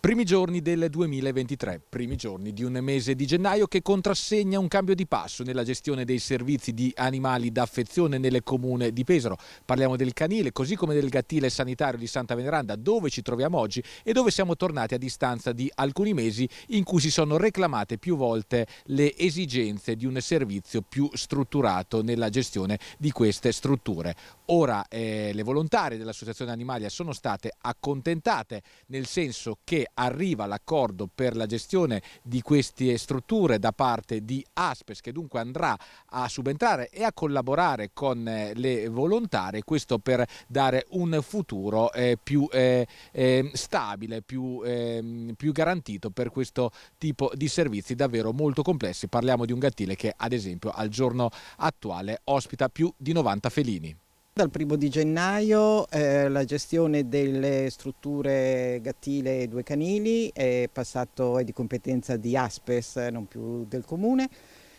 Primi giorni del 2023, primi giorni di un mese di gennaio che contrassegna un cambio di passo nella gestione dei servizi di animali d'affezione nel comune di Pesaro. Parliamo del canile, così come del gattile sanitario di Santa Veneranda, dove ci troviamo oggi e dove siamo tornati a distanza di alcuni mesi in cui si sono reclamate più volte le esigenze di un servizio più strutturato nella gestione di queste strutture. Ora eh, le volontarie dell'Associazione Animalia sono state accontentate, nel senso che arriva l'accordo per la gestione di queste strutture da parte di Aspes che dunque andrà a subentrare e a collaborare con eh, le volontarie, questo per dare un futuro eh, più eh, eh stabile, più, ehm, più garantito per questo tipo di servizi davvero molto complessi. Parliamo di un gattile che ad esempio al giorno attuale ospita più di 90 felini. Dal primo di gennaio eh, la gestione delle strutture gattile e due canili è passato è di competenza di Aspes, non più del comune.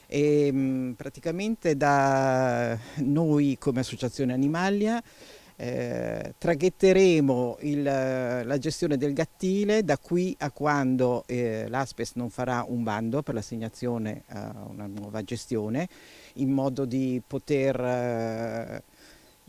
E, ehm, mh, praticamente da noi come associazione Animalia eh, traghetteremo il, la gestione del gattile da qui a quando eh, l'Aspes non farà un bando per l'assegnazione a eh, una nuova gestione in modo di poter eh,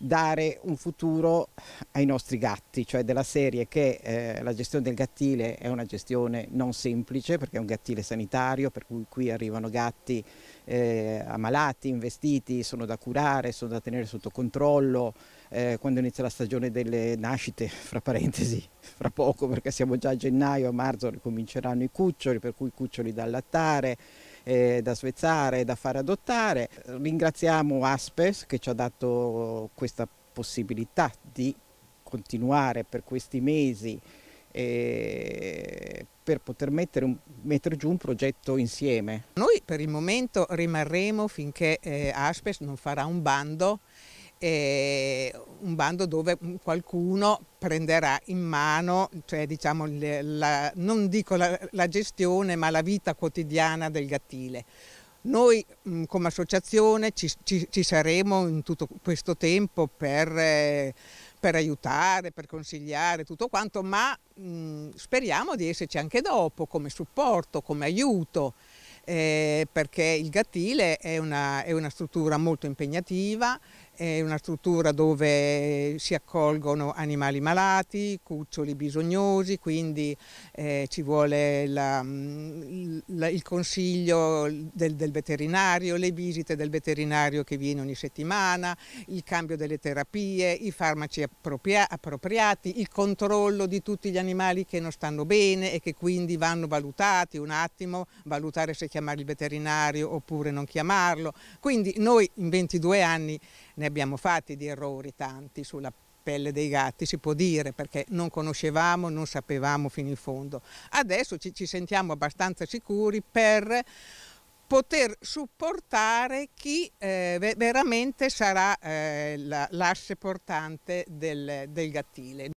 dare un futuro ai nostri gatti, cioè della serie che eh, la gestione del gattile è una gestione non semplice perché è un gattile sanitario, per cui qui arrivano gatti eh, ammalati, investiti, sono da curare, sono da tenere sotto controllo. Eh, quando inizia la stagione delle nascite, fra parentesi, fra poco perché siamo già a gennaio, a marzo ricominceranno i cuccioli, per cui i cuccioli da allattare eh, da svezzare, da far adottare. Ringraziamo Aspes che ci ha dato questa possibilità di continuare per questi mesi eh, per poter mettere, un, mettere, giù un progetto insieme. Noi per il momento rimarremo finché eh, Aspes non farà un bando eh, bando dove qualcuno prenderà in mano, cioè, diciamo, la, non dico la, la gestione, ma la vita quotidiana del gattile. Noi mh, come associazione ci, ci, ci, saremo in tutto questo tempo per, eh, per aiutare, per consigliare tutto quanto, ma mh, speriamo di esserci anche dopo come supporto, come aiuto eh, perché il gattile è una, è una struttura molto impegnativa, è una struttura dove si accolgono animali malati, cuccioli bisognosi, quindi eh, ci vuole la, mm, la, il consiglio del, del, veterinario, le visite del veterinario che viene ogni settimana, il cambio delle terapie, i farmaci appropria, appropriati, il controllo di tutti gli animali che non stanno bene e che quindi vanno valutati un attimo, valutare se chiamano chiamare il veterinario oppure non chiamarlo. Quindi noi in 22 anni ne abbiamo fatti di errori tanti sulla pelle dei gatti, si può dire, perché non conoscevamo, non sapevamo fino in fondo. Adesso ci, ci sentiamo abbastanza sicuri per poter supportare chi eh, veramente sarà eh, l'asse portante del, del gattile.